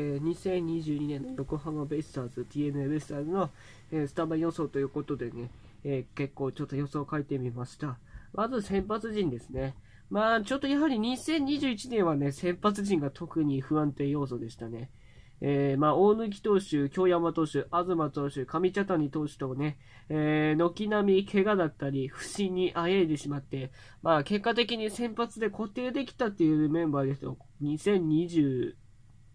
えー、2022年の横浜ベイスターズ、DNA ベイスターズの、えー、スタバ予想ということでね、えー、結構ちょっと予想を書いてみました。まず先発陣ですね。まあ、ちょっとやはり2021年はね、先発陣が特に不安定要素でしたね。えー、まあ、大貫投手、京山投手、東投手、上茶谷投手とね、えー、軒並み怪我だったり、不振にあえいでしまって、まあ、結果的に先発で固定できたっていうメンバーですと、2020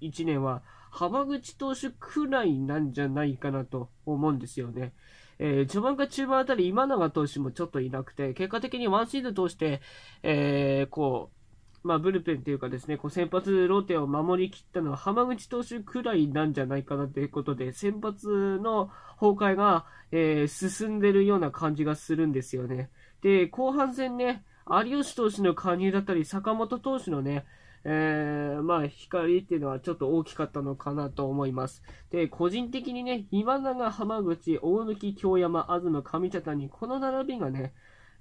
1年は浜口投手くらいなんじゃないかなと思うんですよね。えー、序盤か中盤あたり今永投手もちょっといなくて、結果的にワンシーズン通して、えー、こう、まあ、ブルペンというかですね、こう先発ローテを守りきったのは浜口投手くらいなんじゃないかなということで、先発の崩壊が、えー、進んでるような感じがするんですよね。で、後半戦ね、有吉投手の加入だったり、坂本投手のね、えー、まあ、光っていうのはちょっと大きかったのかなと思います。で、個人的にね、今永、浜口、大貫、京山、東、住、上茶谷、この並びがね、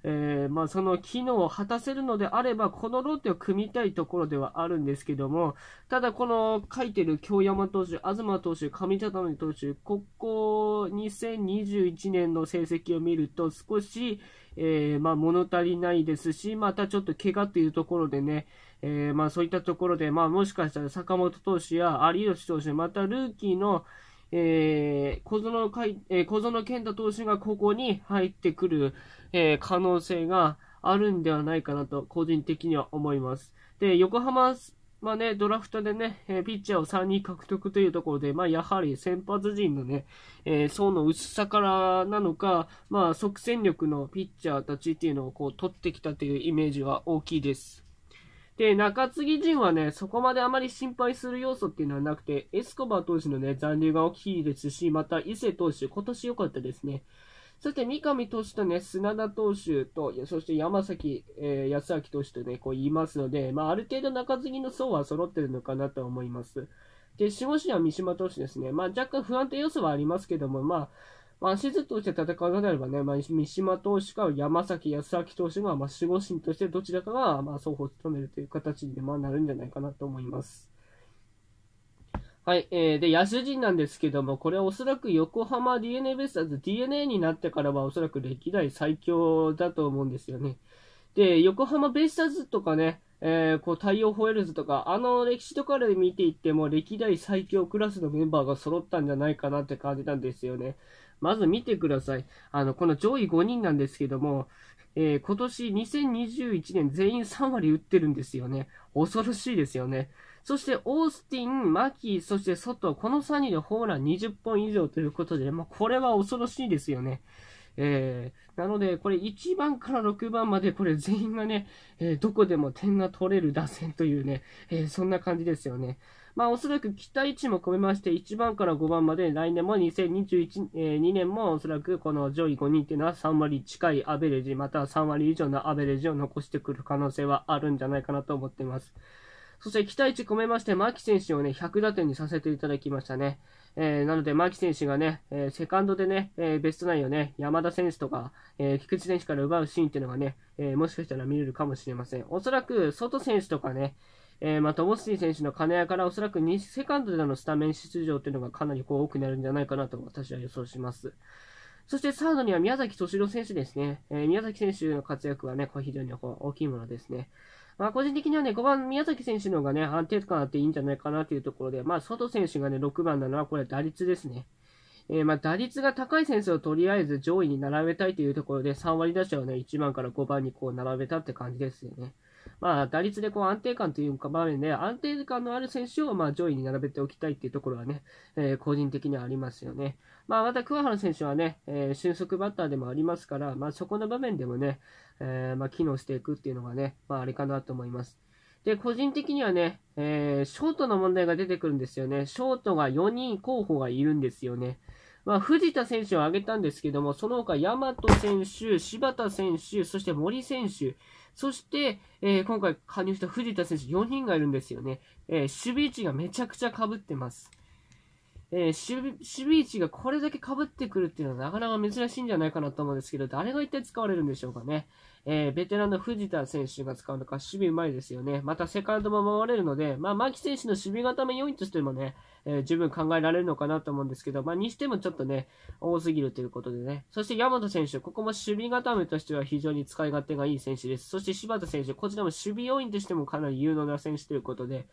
えー、まあ、その機能を果たせるのであれば、このロッテを組みたいところではあるんですけども、ただこの書いてる京山投手、東投手、上田谷投手、ここ2021年の成績を見ると少し、えー、まあ、物足りないですし、またちょっと怪我というところでね、えー、まあ、そういったところで、まあ、もしかしたら坂本投手や有吉投手、またルーキーの、えー、小園海、えー、小園健太投手がここに入ってくる、えー、可能性があるんではないかなと、個人的には思います。で、横浜、まあね、ドラフトでね、えピッチャーを3人獲得というところで、まあ、やはり先発陣のね、えー、層の薄さからなのか、まあ、即戦力のピッチャーたちっていうのをこう取ってきたというイメージは大きいです。で、中継ぎ陣はね、そこまであまり心配する要素っていうのはなくて、エスコバー投手のね、残留が大きいですし、また伊勢投手、今年良かったですね。そして三上投手とね、砂田投手と、そして山崎、えー、安明投手とね、こう言いますので、まあ、ある程度中継ぎの層は揃ってるのかなと思います。で、守護神は三島投手ですね。まあ、若干不安定要素はありますけども、まあ、まあ、シーズンとして戦うのであればね、まあ、三島投手か山崎康明投手が、まあ、守護神としてどちらかが、まあ、双方務めるという形に、まあ、なるんじゃないかなと思います。はい。えー、で、野手陣なんですけども、これはおそらく横浜 DNA ベスターズ DNA になってからはおそらく歴代最強だと思うんですよね。で、横浜ベスターズとかね、えー、こう、太陽ホエルズとか、あの歴史とかで見ていっても、歴代最強クラスのメンバーが揃ったんじゃないかなって感じなんですよね。まず見てください。あの、この上位5人なんですけども、えー、今年2021年全員3割打ってるんですよね。恐ろしいですよね。そして、オースティン、マキ、ー、そしてソト、この3人でホーラン20本以上ということで、まあ、これは恐ろしいですよね。えー、なので、これ1番から6番まで、これ全員がね、えー、どこでも点が取れる打線というね、えー、そんな感じですよね。まあ、おそらく期待値も込めまして、1番から5番まで来年も2021、えー、2年もおそらくこの上位5人っていうのは3割近いアベレージ、または3割以上のアベレージを残してくる可能性はあるんじゃないかなと思っています。そして期待値込めまして、牧選手をね、100打点にさせていただきましたね。えー、なので、牧選手がね、えー、セカンドでね、えー、ベストナインをね、山田選手とか、え菊池選手から奪うシーンっていうのがね、えもしかしたら見れるかもしれません。おそらく、外選手とかね、えー、また、オスティ選手の金谷からおそらく2セカンドでのスタメン出場というのがかなりこう多くなるんじゃないかなと私は予想します。そしてサードには宮崎敏郎選手ですね。えー、宮崎選手の活躍はね、これ非常に大きいものですね。まあ、個人的にはね、5番宮崎選手の方がね、安定感あっていいんじゃないかなというところで、まあ、外選手がね、6番なのはこれ打率ですね。えー、まあ、打率が高い選手をとりあえず上位に並べたいというところで、3割打者をね、1番から5番にこう並べたって感じですよね。まあ、打率でこう安定感というか場面で、安定感のある選手をま上位に並べておきたいっていうところはね、えー、個人的にはありますよね。まあ、また桑原選手はね、えー、俊足バッターでもありますから、まあ、そこの場面でもね、えー、ま機能していくっていうのがね、まあ、あれかなと思います。で、個人的にはね、えー、ショートの問題が出てくるんですよね。ショートが4人候補がいるんですよね。まあ、藤田選手を挙げたんですけども、その他、大和選手、柴田選手、そして森選手、そして、えー、今回加入した藤田選手4人がいるんですよね。えー、守備位置がめちゃくちゃ被ってます。えー、守備位置がこれだけ被ってくるっていうのはなかなか珍しいんじゃないかなと思うんですけど、誰が一体使われるんでしょうかね。えー、ベテランの藤田選手が使うのか、守備うまいですよね。またセカンドも回れるので、まあ、牧選手の守備固め要因としてもね、えー、十分考えられるのかなと思うんですけど、まあ、にしてもちょっとね、多すぎるということでね。そして山本選手、ここも守備固めとしては非常に使い勝手がいい選手です。そして柴田選手、こちらも守備要員としてもかなり有能な選手ということで、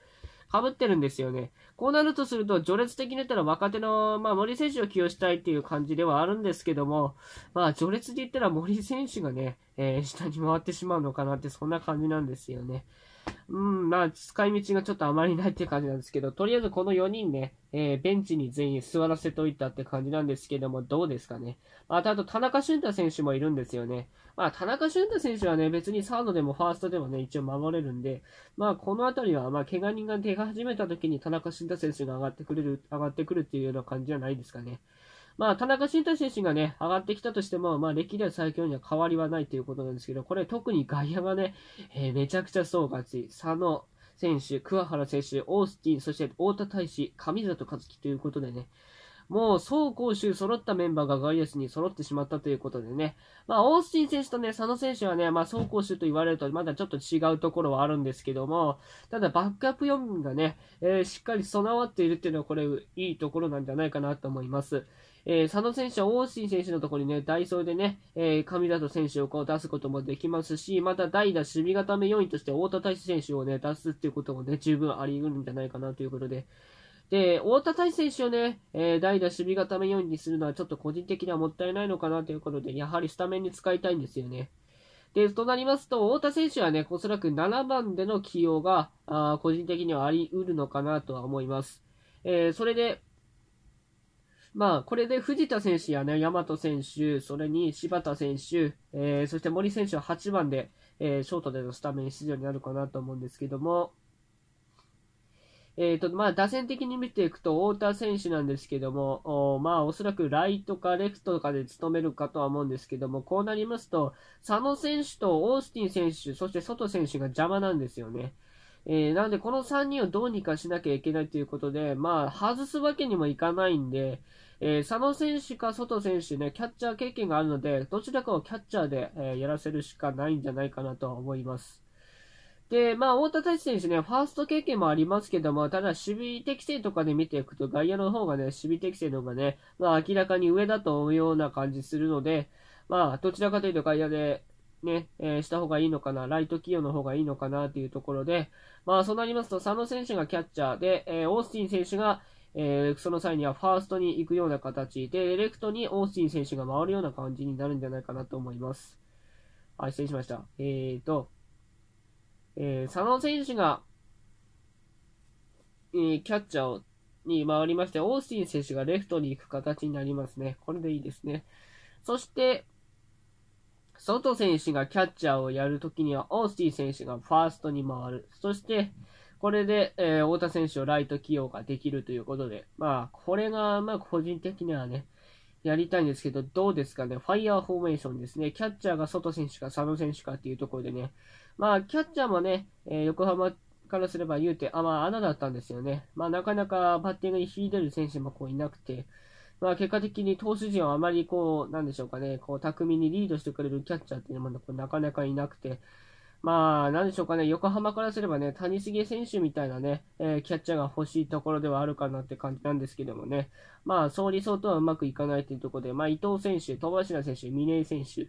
被ってるんですよね。こうなるとすると、序列的に言ったら若手の、まあ、森選手を起用したいっていう感じではあるんですけども、まあ、序列で言ったら森選手がね、えー、下に回ってしまうのかなって、そんな感じなんですよね。うん、まあ、使い道がちょっとあまりないっていう感じなんですけど、とりあえずこの4人ね、えー、ベンチに全員座らせておいたって感じなんですけども、どうですかね。あと、あと、田中俊太選手もいるんですよね。まあ、田中俊太選手はね、別にサードでもファーストでもね、一応守れるんで、まあ、このあたりは、まあ、怪我人が出始めた時に田中俊太選手が上がってくれる、上がってくるっていうような感じじゃないですかね。まあ、田中慎太選手がね、上がってきたとしても、まあ、歴代最強には変わりはないということなんですけど、これ特に外野がね、えー、めちゃくちゃ層が厚い。佐野選手、桑原選手、オースティン、そして太田大使、上里和樹ということでね、もう、総攻守揃ったメンバーが外野手に揃ってしまったということでね。まあ、オースティン選手とね、佐野選手はね、まあ、総攻守と言われるとまだちょっと違うところはあるんですけども、ただ、バックアップ4人がね、えー、しっかり備わっているっていうのは、これ、いいところなんじゃないかなと思います。えー、佐野選手は大杉選手のところにね、ダイソーでね、えー、上里選手をこう出すこともできますし、また代打守備固め要位として太田大志選手をね、出すっていうこともね、十分あり得るんじゃないかなということで、で、太田大選手をね、えー、代打守備固め4位にするのはちょっと個人的にはもったいないのかなということで、やはりスタメンに使いたいんですよね。で、となりますと、太田選手はね、おそらく7番での起用が、あ個人的にはあり得るのかなとは思います。えー、それで、まあ、これで藤田選手やね、大和選手、それに柴田選手、えー、そして森選手は8番で、えー、ショートでのスタメン出場になるかなと思うんですけども、えーとまあ、打線的に見ていくと、太田選手なんですけども、お,、まあ、おそらくライトかレフトかで務めるかとは思うんですけども、こうなりますと、佐野選手とオースティン選手、そして外選手が邪魔なんですよね。えー、なんで、この3人をどうにかしなきゃいけないということで、まあ、外すわけにもいかないんで、えー、佐野選手か外選手ね、キャッチャー経験があるので、どちらかをキャッチャーで、えー、やらせるしかないんじゃないかなとは思います。で、まあ、太田太地選手ね、ファースト経験もありますけども、ただ、守備適性とかで見ていくと、外野の方がね、守備適性の方がね、まあ、明らかに上だと思うような感じするので、まあ、どちらかというと外野で、ね、えー、した方がいいのかな、ライト起用の方がいいのかなというところで、まあそうなりますと、佐野選手がキャッチャーで、えー、オースティン選手が、えー、その際にはファーストに行くような形で、レフトにオースティン選手が回るような感じになるんじゃないかなと思います。あ、失礼しました。えっ、ー、と、え佐野選手が、えキャッチャーをに回りまして、オースティン選手がレフトに行く形になりますね。これでいいですね。そして、ソト選手がキャッチャーをやるときには、オースティ選手がファーストに回る。そして、これで、えー、太田選手をライト起用ができるということで、まあ、これが、まあ、個人的にはね、やりたいんですけど、どうですかね、ファイヤーフォーメーションですね、キャッチャーが外選手か佐野選手かっていうところでね、まあ、キャッチャーもね、えー、横浜からすれば言うて、あ、まあ、穴だったんですよね。まあ、なかなかバッティングに秀でる選手もこういなくて、まあ、結果的に投手陣はあまりこう、なんでしょうかね、こう、巧みにリードしてくれるキャッチャーっていうのもなかなかいなくて、まあ、なんでしょうかね、横浜からすればね、谷繁選手みたいなね、えー、キャッチャーが欲しいところではあるかなって感じなんですけどもね、まあ、総理想とはうまくいかないというところで、まあ、伊藤選手、戸柱選手、峰井選手、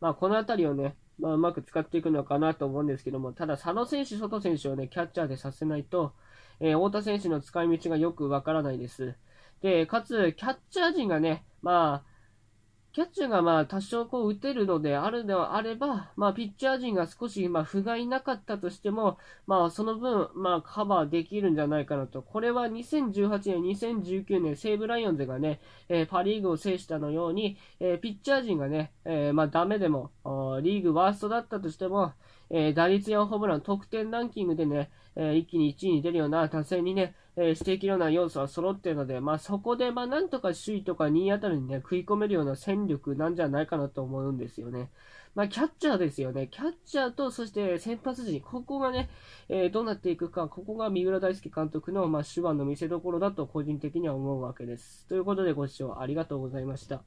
まあ、このあたりをね、まあ、うまく使っていくのかなと思うんですけども、ただ、佐野選手、外選手をね、キャッチャーでさせないと、えー、太田選手の使い道がよくわからないです。で、かつ、キャッチャー陣がね、まあ、キャッチャーがまあ多少こう打てるのであるのあれば、まあピッチャー陣が少しまあ不甲斐なかったとしても、まあその分まあカバーできるんじゃないかなと。これは2018年、2019年西武ライオンズがね、えー、パリーグを制したのように、えー、ピッチャー陣がね、えー、まあダメでも、リーグワーストだったとしても、え打率やホームラン、得点ランキングでね、え一気に1位に出るような打線にね、えー、指摘ような要素は揃っているので、まあ、そこで、まあ、なんとか首位とか2位あたりに、ね、食い込めるような戦力なんじゃないかなと思うんですよね。まあ、キャッチャーですよね。キャッチャーと、そして先発陣、ここがね、えー、どうなっていくか、ここが三浦大輔監督の、まあ、手腕の見せどころだと個人的には思うわけです。ということでご視聴ありがとうございました。